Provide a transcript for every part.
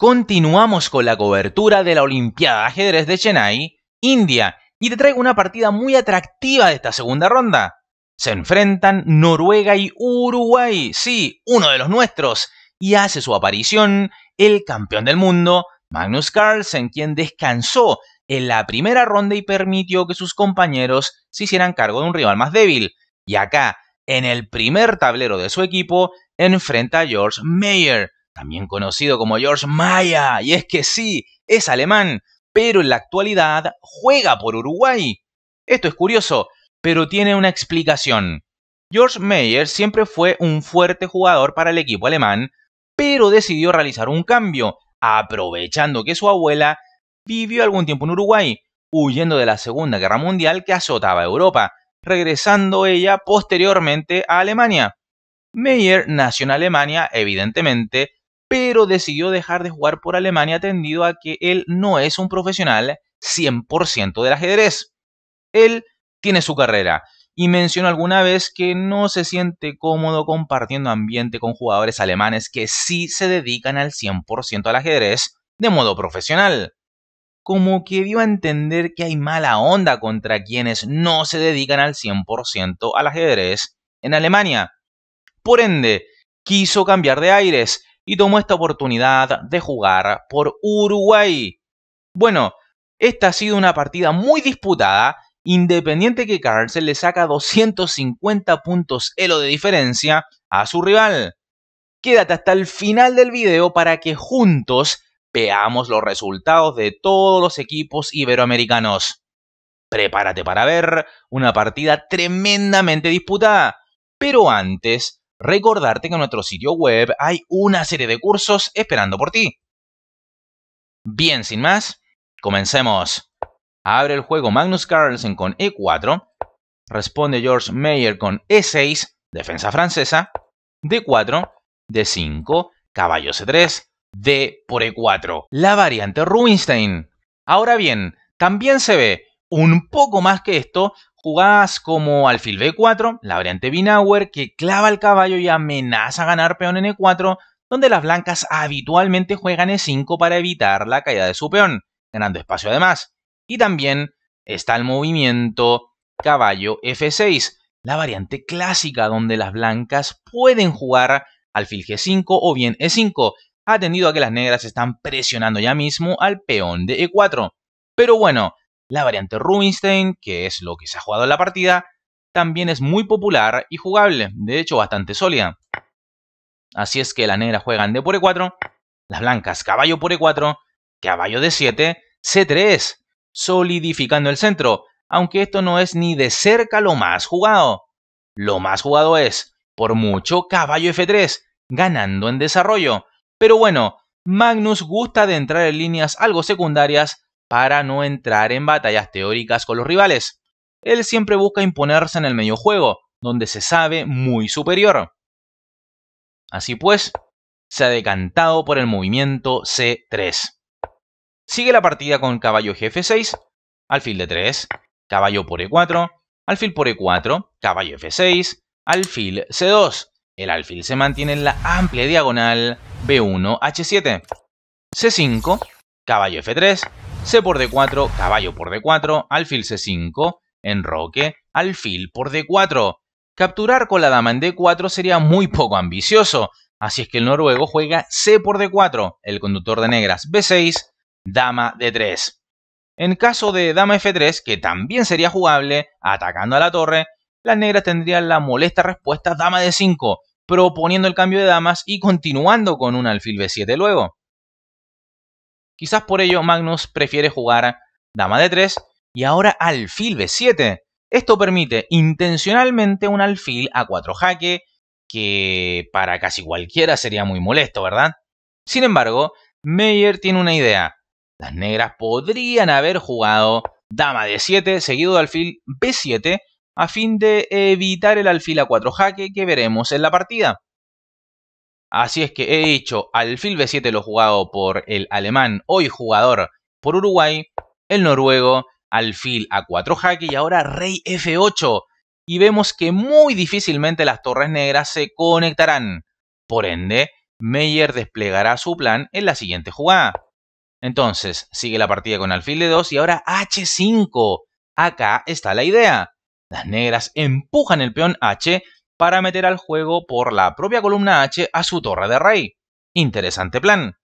Continuamos con la cobertura de la Olimpiada de Ajedrez de Chennai, India, y te traigo una partida muy atractiva de esta segunda ronda. Se enfrentan Noruega y Uruguay, sí, uno de los nuestros, y hace su aparición el campeón del mundo, Magnus Carlsen, quien descansó en la primera ronda y permitió que sus compañeros se hicieran cargo de un rival más débil. Y acá, en el primer tablero de su equipo, enfrenta a George Mayer, también conocido como George Maya. Y es que sí, es alemán, pero en la actualidad juega por Uruguay. Esto es curioso, pero tiene una explicación. George Mayer siempre fue un fuerte jugador para el equipo alemán, pero decidió realizar un cambio, aprovechando que su abuela vivió algún tiempo en Uruguay, huyendo de la Segunda Guerra Mundial que azotaba a Europa, regresando ella posteriormente a Alemania. Meyer nació en Alemania, evidentemente, pero decidió dejar de jugar por Alemania atendido a que él no es un profesional 100% del ajedrez. Él tiene su carrera y mencionó alguna vez que no se siente cómodo compartiendo ambiente con jugadores alemanes que sí se dedican al 100% al ajedrez de modo profesional. Como que dio a entender que hay mala onda contra quienes no se dedican al 100% al ajedrez en Alemania. Por ende, quiso cambiar de aires y tomó esta oportunidad de jugar por Uruguay. Bueno, esta ha sido una partida muy disputada, independiente que Carlsen le saca 250 puntos elo de diferencia a su rival. Quédate hasta el final del video para que juntos veamos los resultados de todos los equipos iberoamericanos. Prepárate para ver una partida tremendamente disputada, pero antes Recordarte que en nuestro sitio web hay una serie de cursos esperando por ti. Bien, sin más, comencemos. Abre el juego Magnus Carlsen con E4, responde George Mayer con E6, defensa francesa, D4, D5, caballo C3, D por E4, la variante Rubinstein. Ahora bien, también se ve un poco más que esto Jugadas como alfil b4, la variante Binauer, que clava el caballo y amenaza ganar peón en e4, donde las blancas habitualmente juegan e5 para evitar la caída de su peón, ganando espacio además. Y también está el movimiento caballo f6, la variante clásica donde las blancas pueden jugar alfil g5 o bien e5, atendido a que las negras están presionando ya mismo al peón de e4. Pero bueno, la variante Rubinstein, que es lo que se ha jugado en la partida, también es muy popular y jugable, de hecho bastante sólida. Así es que las negras juegan D por E4, las blancas caballo por E4, caballo de 7 C3, solidificando el centro, aunque esto no es ni de cerca lo más jugado. Lo más jugado es, por mucho, caballo F3, ganando en desarrollo. Pero bueno, Magnus gusta de entrar en líneas algo secundarias para no entrar en batallas teóricas con los rivales. Él siempre busca imponerse en el medio juego, donde se sabe muy superior. Así pues, se ha decantado por el movimiento C3. Sigue la partida con caballo gf 6 alfil de 3, caballo por E4, alfil por E4, caballo F6, alfil C2. El alfil se mantiene en la amplia diagonal B1, H7. C5, caballo F3, C por D4, caballo por D4, alfil C5, enroque, alfil por D4. Capturar con la dama en D4 sería muy poco ambicioso, así es que el noruego juega C por D4, el conductor de negras B6, dama D3. En caso de dama F3, que también sería jugable, atacando a la torre, las negras tendrían la molesta respuesta dama D5, proponiendo el cambio de damas y continuando con un alfil B7 luego. Quizás por ello Magnus prefiere jugar dama de 3 y ahora alfil b7. Esto permite intencionalmente un alfil a 4 jaque, que para casi cualquiera sería muy molesto, ¿verdad? Sin embargo, Meyer tiene una idea. Las negras podrían haber jugado dama de 7 seguido de alfil b7 a fin de evitar el alfil a 4 jaque que veremos en la partida. Así es que he dicho, alfil B7 lo jugado por el alemán, hoy jugador por Uruguay, el noruego, alfil A4 jaque y ahora rey F8. Y vemos que muy difícilmente las torres negras se conectarán. Por ende, Meyer desplegará su plan en la siguiente jugada. Entonces, sigue la partida con alfil D2 y ahora H5. Acá está la idea. Las negras empujan el peón H para meter al juego por la propia columna H a su torre de rey. Interesante plan.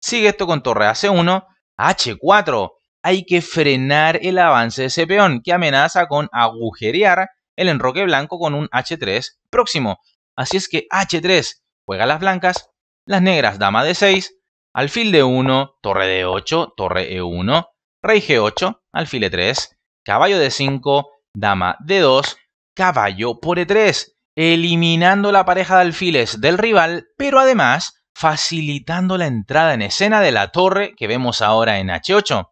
Sigue esto con torre AC1, H4. Hay que frenar el avance de ese peón, que amenaza con agujerear el enroque blanco con un H3 próximo. Así es que H3 juega las blancas, las negras dama de 6 alfil de 1, torre de 8, torre E1, rey G8, alfil E3, caballo de 5, dama D2, caballo por E3, eliminando la pareja de alfiles del rival, pero además facilitando la entrada en escena de la torre que vemos ahora en H8.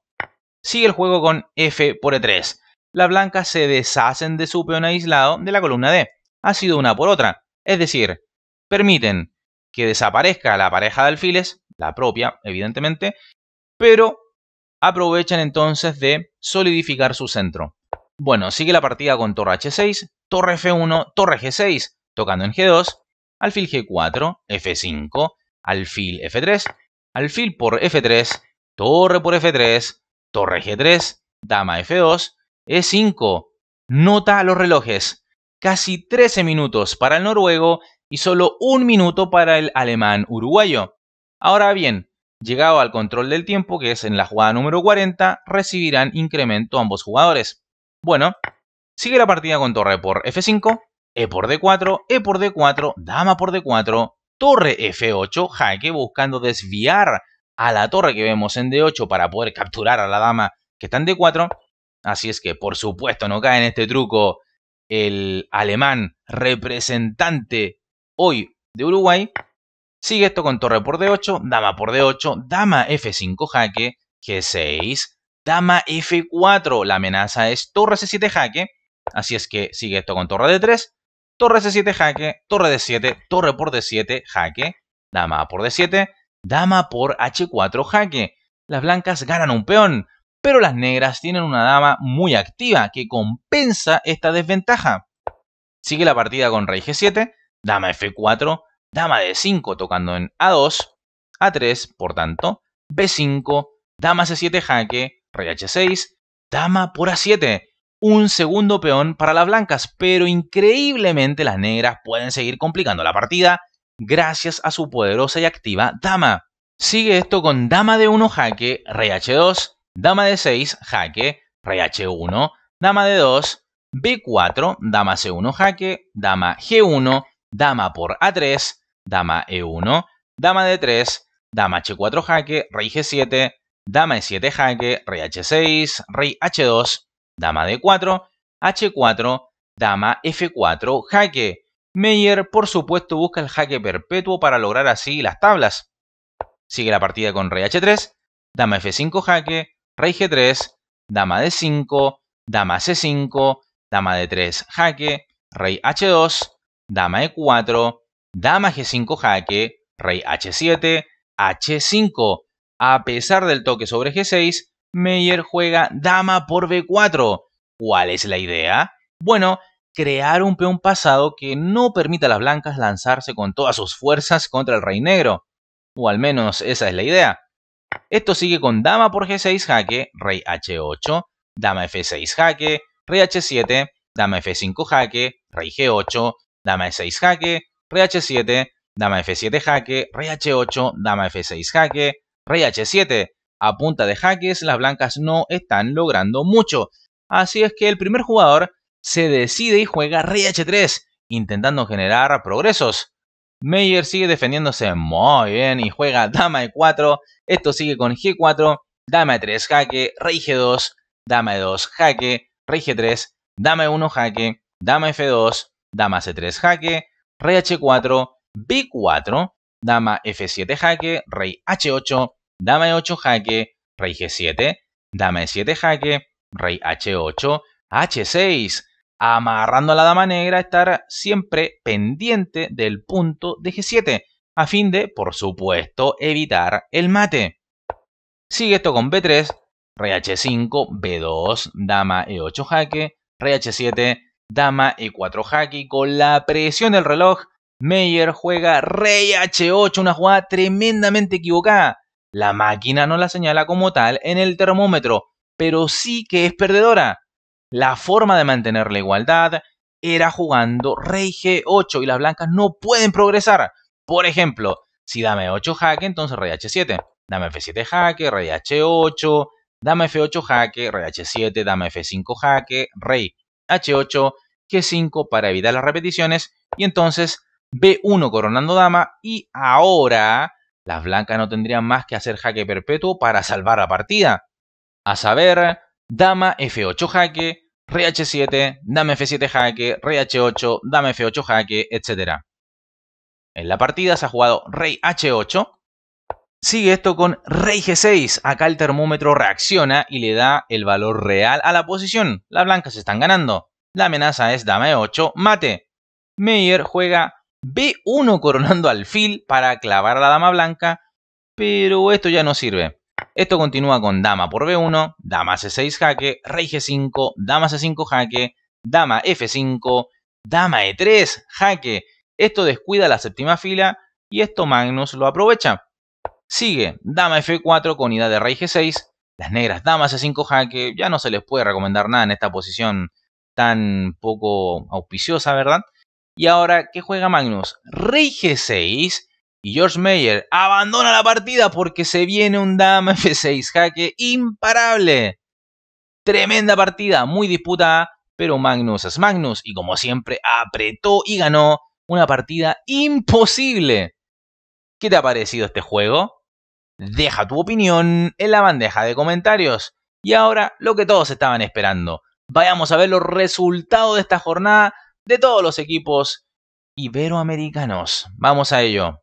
Sigue el juego con F por E3. Las blancas se deshacen de su peón aislado de la columna D. Ha sido una por otra. Es decir, permiten que desaparezca la pareja de alfiles, la propia, evidentemente, pero aprovechan entonces de solidificar su centro. Bueno, sigue la partida con torre H6, torre F1, torre G6, tocando en G2, alfil G4, F5, alfil F3, alfil por F3, torre por F3, torre G3, dama F2, E5. Nota a los relojes. Casi 13 minutos para el noruego y solo un minuto para el alemán uruguayo. Ahora bien, llegado al control del tiempo, que es en la jugada número 40, recibirán incremento ambos jugadores. Bueno, Sigue la partida con torre por F5, E por D4, E por D4, dama por D4, torre F8, jaque buscando desviar a la torre que vemos en D8 para poder capturar a la dama que está en D4. Así es que, por supuesto, no cae en este truco el alemán representante hoy de Uruguay. Sigue esto con torre por D8, dama por D8, dama F5 jaque, G6, dama F4. La amenaza es torre C7 jaque, Así es que sigue esto con torre d 3, torre c7 jaque, torre d 7, torre por d7 jaque, dama por d7, dama por h4 jaque. Las blancas ganan un peón, pero las negras tienen una dama muy activa que compensa esta desventaja. Sigue la partida con rey g7, dama f4, dama d5 tocando en a2, a3, por tanto, b5, dama c7 jaque, rey h6, dama por a7 un segundo peón para las blancas, pero increíblemente las negras pueden seguir complicando la partida gracias a su poderosa y activa dama. Sigue esto con dama de 1 jaque, rey h2, dama de 6 jaque, rey h1, dama de 2, b4, dama c1 jaque, dama g1, dama por a3, dama e1, dama de 3 dama h4 jaque, rey g7, dama e7 jaque, rey h6, rey h2, dama D4, H4, dama F4, jaque. Meyer, por supuesto, busca el jaque perpetuo para lograr así las tablas. Sigue la partida con rey H3, dama F5 jaque, rey G3, dama D5, dama C5, dama D3 jaque, rey H2, dama E4, dama G5 jaque, rey H7, H5. A pesar del toque sobre G6, Meyer juega dama por b4. ¿Cuál es la idea? Bueno, crear un peón pasado que no permita a las blancas lanzarse con todas sus fuerzas contra el rey negro. O al menos esa es la idea. Esto sigue con dama por g6 jaque, rey h8, dama f6 jaque, rey h7, dama f5 jaque, rey g8, dama f 6 jaque, rey h7, dama f7 jaque, rey h8, dama f6 jaque, rey h7. A punta de jaques, las blancas no están logrando mucho. Así es que el primer jugador se decide y juega rey h3, intentando generar progresos. Meyer sigue defendiéndose muy bien y juega dama e4. Esto sigue con g4, dama e3 jaque, rey g2, dama e2 jaque, rey g3, dama e1 jaque, dama f2, dama c3 jaque, rey h4, b4, dama f7 jaque, rey h8, dama e 8 jaque, rey g7, dama e 7 jaque, rey h8, h6. Amarrando a la dama negra, estar siempre pendiente del punto de g7, a fin de, por supuesto, evitar el mate. Sigue esto con b3, rey h5, b2, dama e8 jaque, rey h7, dama e4 jaque. Y con la presión del reloj, Meyer juega rey h8, una jugada tremendamente equivocada. La máquina no la señala como tal en el termómetro, pero sí que es perdedora. La forma de mantener la igualdad era jugando rey g8 y las blancas no pueden progresar. Por ejemplo, si dame 8 jaque, entonces rey h7. Dame f7 jaque, rey h8, dame f8 jaque, rey h7, dame f5 jaque, rey h8, g5 para evitar las repeticiones y entonces b1 coronando dama y ahora las blancas no tendrían más que hacer jaque perpetuo para salvar la partida. A saber, dama F8 jaque, rey H7, dama F7 jaque, rey H8, dama F8 jaque, etc. En la partida se ha jugado rey H8. Sigue esto con rey G6. Acá el termómetro reacciona y le da el valor real a la posición. Las blancas están ganando. La amenaza es dama E8, mate. Meyer juega B1 coronando al fil para clavar a la dama blanca, pero esto ya no sirve. Esto continúa con dama por B1, dama C6 jaque, rey G5, dama C5 jaque, dama F5, dama E3 jaque. Esto descuida la séptima fila y esto Magnus lo aprovecha. Sigue dama F4 con ida de rey G6, las negras damas C5 jaque, ya no se les puede recomendar nada en esta posición tan poco auspiciosa, ¿verdad? Y ahora, ¿qué juega Magnus? Rey G6 y George Meyer abandona la partida porque se viene un Dama F6 jaque imparable. Tremenda partida, muy disputada, pero Magnus es Magnus y como siempre apretó y ganó una partida imposible. ¿Qué te ha parecido este juego? Deja tu opinión en la bandeja de comentarios. Y ahora lo que todos estaban esperando. Vayamos a ver los resultados de esta jornada de todos los equipos iberoamericanos. Vamos a ello.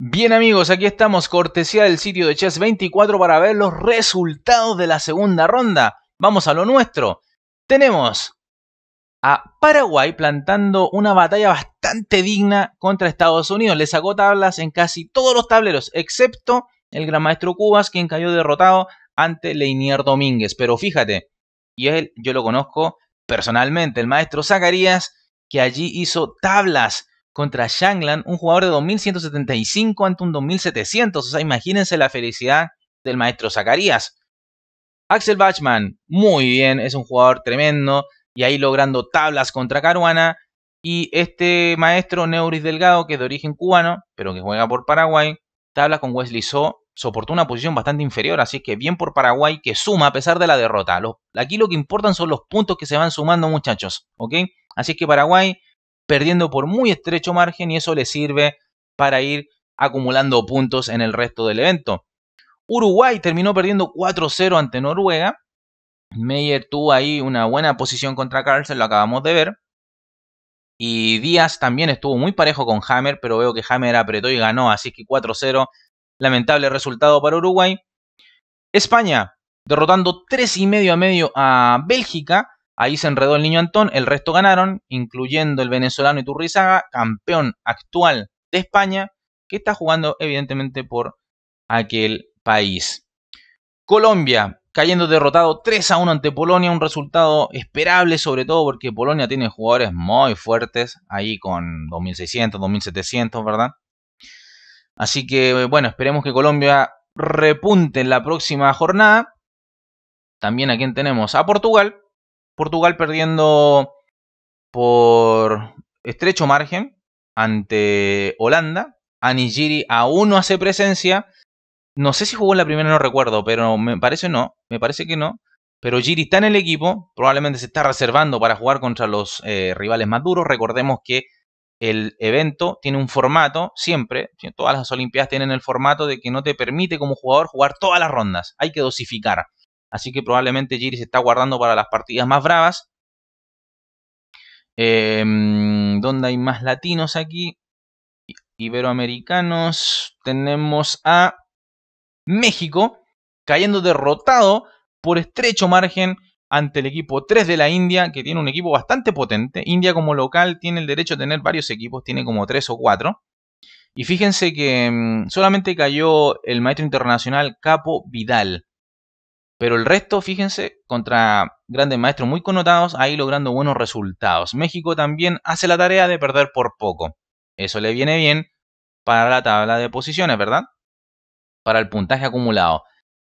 Bien amigos, aquí estamos cortesía del sitio de Chess 24 para ver los resultados de la segunda ronda. Vamos a lo nuestro. Tenemos a Paraguay plantando una batalla bastante digna contra Estados Unidos. Le sacó tablas en casi todos los tableros, excepto el gran maestro Cubas, quien cayó derrotado ante Leinier Domínguez. Pero fíjate, y él yo lo conozco personalmente, el maestro Zacarías, que allí hizo tablas contra Shanglan, un jugador de 2175 ante un 2700. O sea, imagínense la felicidad del maestro Zacarías. Axel Bachman, muy bien, es un jugador tremendo. Y ahí logrando tablas contra Caruana. Y este maestro Neuris Delgado, que es de origen cubano, pero que juega por Paraguay, tablas con Wesley So soportó una posición bastante inferior, así que bien por Paraguay que suma a pesar de la derrota. aquí lo que importan son los puntos que se van sumando muchachos, ¿ok? Así que Paraguay perdiendo por muy estrecho margen y eso le sirve para ir acumulando puntos en el resto del evento. Uruguay terminó perdiendo 4-0 ante Noruega. Meyer tuvo ahí una buena posición contra Carlsen, lo acabamos de ver. Y Díaz también estuvo muy parejo con Hammer, pero veo que Hammer apretó y ganó, así que 4-0 Lamentable resultado para Uruguay. España, derrotando 3 y medio a medio a Bélgica. Ahí se enredó el niño Antón, el resto ganaron, incluyendo el venezolano Iturrizaga, campeón actual de España, que está jugando evidentemente por aquel país. Colombia, cayendo derrotado 3 a 1 ante Polonia, un resultado esperable sobre todo porque Polonia tiene jugadores muy fuertes, ahí con 2600, 2700, ¿verdad? Así que bueno, esperemos que Colombia repunte en la próxima jornada. También a quien tenemos? A Portugal. Portugal perdiendo por estrecho margen ante Holanda. Nigiri aún no hace presencia. No sé si jugó en la primera, no recuerdo, pero me parece no. Me parece que no. Pero Giri está en el equipo, probablemente se está reservando para jugar contra los eh, rivales más duros. Recordemos que el evento tiene un formato, siempre, todas las Olimpiadas tienen el formato de que no te permite como jugador jugar todas las rondas, hay que dosificar. Así que probablemente Giri se está guardando para las partidas más bravas. Em, ¿Dónde hay más latinos aquí? Iberoamericanos. Tenemos a México cayendo derrotado por estrecho margen ante el equipo 3 de la India, que tiene un equipo bastante potente. India como local tiene el derecho a tener varios equipos, tiene como 3 o 4. Y fíjense que mm, solamente cayó el maestro internacional Capo Vidal. Pero el resto, fíjense, contra grandes maestros muy connotados, ahí logrando buenos resultados. México también hace la tarea de perder por poco. Eso le viene bien para la tabla de posiciones, ¿verdad? Para el puntaje acumulado.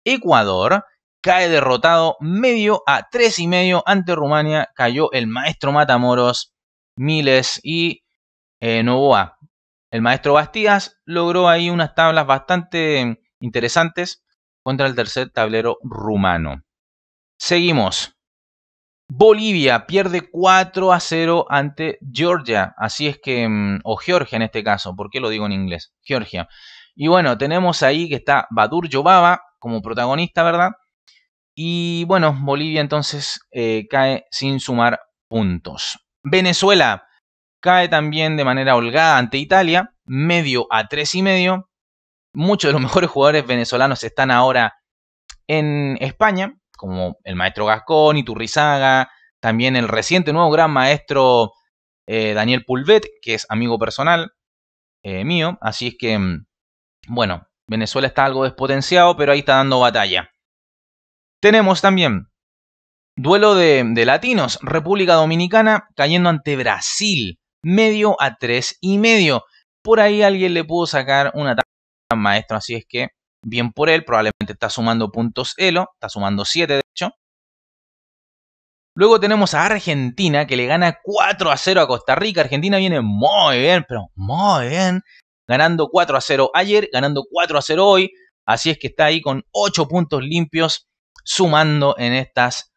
Ecuador cae derrotado medio a tres y medio ante Rumania. Cayó el maestro Matamoros, Miles y eh, Novoa. El maestro Bastidas logró ahí unas tablas bastante interesantes contra el tercer tablero rumano. Seguimos. Bolivia pierde 4 a 0 ante Georgia, así es que, mm, o Georgia en este caso, ¿por qué lo digo en inglés? Georgia. Y bueno, tenemos ahí que está Badur Jobaba como protagonista, ¿verdad? Y bueno, Bolivia entonces eh, cae sin sumar puntos. Venezuela cae también de manera holgada ante Italia, medio a tres y medio. Muchos de los mejores jugadores venezolanos están ahora en España, como el maestro Gascón, Iturrizaga, también el reciente nuevo gran maestro eh, Daniel Pulvet, que es amigo personal eh, mío. Así es que, mm, bueno, Venezuela está algo despotenciado, pero ahí está dando batalla. Tenemos también duelo de, latinos, República Dominicana cayendo ante Brasil, medio a tres y medio. Por ahí alguien le pudo sacar una tabla maestro, así es que bien por él, probablemente está sumando puntos Elo, está sumando siete de hecho. Luego tenemos a Argentina que le gana 4 a 0 a Costa Rica. Argentina viene muy bien, pero muy bien. Ganando 4 a 0 ayer, ganando 4 a 0 hoy. Así es que está ahí con 8 puntos limpios sumando en estas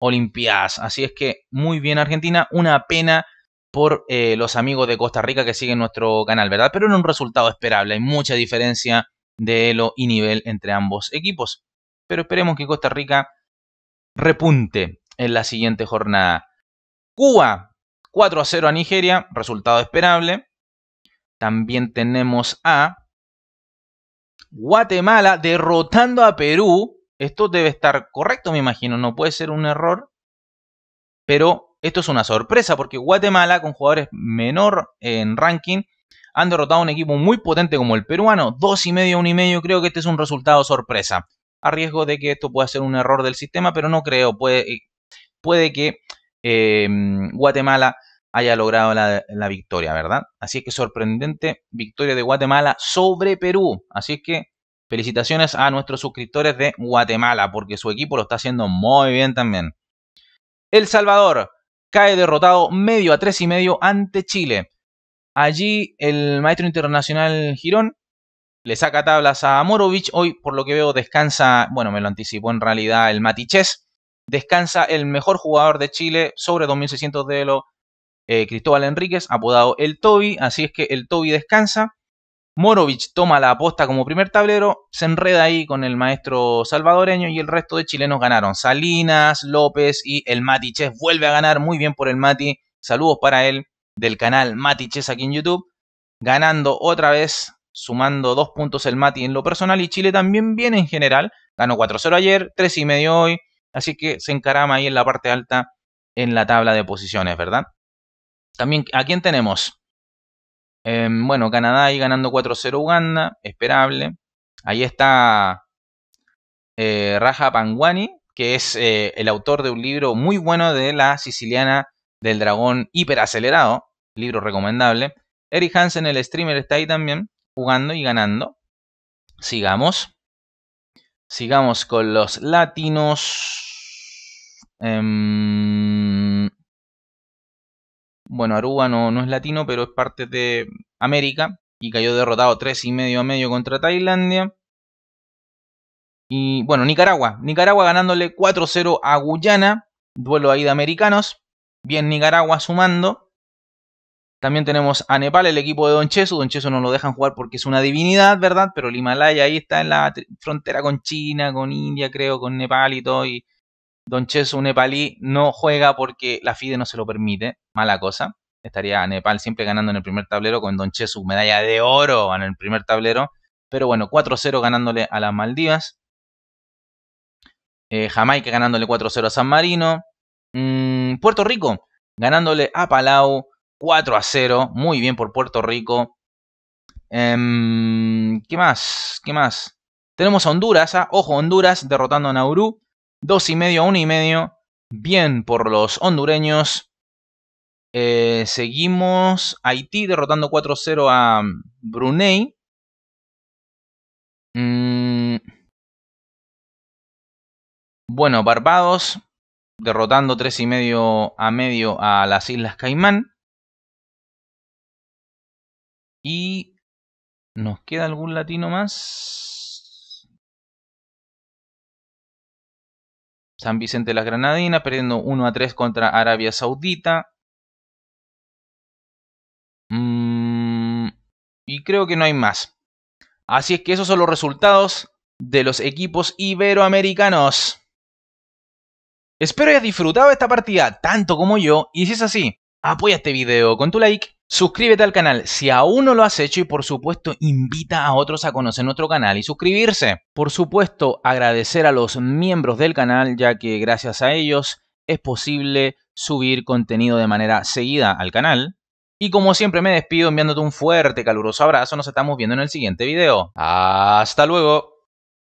Olimpiadas. Así es que muy bien Argentina, una pena por eh, los amigos de Costa Rica que siguen nuestro canal, ¿verdad? Pero en un resultado esperable, hay mucha diferencia de elo y nivel entre ambos equipos. Pero esperemos que Costa Rica repunte en la siguiente jornada. Cuba, 4 a 0 a Nigeria, resultado esperable. También tenemos a Guatemala derrotando a Perú esto debe estar correcto, me imagino, no puede ser un error. Pero esto es una sorpresa porque Guatemala, con jugadores menor en ranking, han derrotado a un equipo muy potente como el peruano. Dos y medio, un y medio, creo que este es un resultado sorpresa. A riesgo de que esto pueda ser un error del sistema, pero no creo. Puede, eh, que em, Guatemala haya logrado la, la, victoria, ¿verdad? Así es que sorprendente victoria de Guatemala sobre Perú. Así es que Felicitaciones a nuestros suscriptores de Guatemala, porque su equipo lo está haciendo muy bien también. El Salvador cae derrotado medio a tres y medio ante Chile. Allí el maestro internacional Girón le saca tablas a Morovic. Hoy, por lo que veo, descansa, bueno, me lo anticipó en realidad el Matichés. Descansa el mejor jugador de Chile sobre 2600 de lo eh, Cristóbal Enríquez, apodado el Toby. Así es que el Toby descansa. Morovich toma la aposta como primer tablero, se enreda ahí con el maestro salvadoreño y el resto de chilenos ganaron. Salinas, López y el Mati Chess vuelve a ganar. Muy bien por el Mati. Saludos para él del canal Mati Chess aquí en YouTube. Ganando otra vez, sumando dos puntos el Mati en lo personal y Chile también viene en general. Ganó 4-0 ayer, y medio hoy. Así que se encarama ahí en la parte alta en la tabla de posiciones, ¿verdad? También, ¿a quién tenemos? Em, bueno, Canadá ahí ganando 4-0 Uganda, esperable. Ahí está eh, Raja Pangwani, que es eh, el autor de un libro muy bueno de la siciliana del dragón hiperacelerado, libro recomendable. Eric Hansen, el streamer, está ahí también jugando y ganando. Sigamos. Sigamos con los latinos. Em, bueno, Aruba no, es latino, pero es parte de América. Y cayó derrotado 3 y medio a medio contra Tailandia. Y bueno, Nicaragua. Nicaragua ganándole 4-0 a Guyana. Duelo ahí de americanos. Bien Nicaragua sumando. También tenemos a Nepal, el equipo de Don Chesu. Don Chesu no lo dejan jugar porque es una divinidad, ¿verdad? Pero el Himalaya ahí está en la frontera con China, con India, creo, con Nepal y todo. Y Don Chesu nepalí no juega porque la FIDE no se lo permite, mala cosa. Estaría Nepal siempre ganando en el primer tablero con Don Chesu, medalla de oro en el primer tablero. Pero bueno, 4-0 ganándole a las Maldivas. Eh, Jamaica ganándole 4-0 a San Marino. Mm, Puerto Rico ganándole a Palau 4-0. Muy bien por Puerto Rico. Em, ¿Qué más? ¿Qué más? Tenemos a Honduras. ¿ah? Ojo, Honduras derrotando a Nauru. Dos y medio a uno y medio. Bien por los hondureños. Eh, seguimos Haití derrotando 4-0 a mm, Brunei. Mm. Bueno, Barbados derrotando 3 y medio a medio a las Islas Caimán. Y nos queda algún latino más. San Vicente de las Granadinas perdiendo 1 a 3 contra Arabia Saudita. Mm, y creo que no hay más. Así es que esos son los resultados de los equipos iberoamericanos. Espero hayas disfrutado esta partida tanto como yo y si es así, apoya este video con tu like Suscríbete al canal si aún no lo has hecho y por supuesto invita a otros a conocer nuestro canal y suscribirse. Por supuesto agradecer a los miembros del canal ya que gracias a ellos es posible subir contenido de manera seguida al canal. Y como siempre me despido enviándote un fuerte caluroso abrazo, nos estamos viendo en el siguiente video. Hasta luego.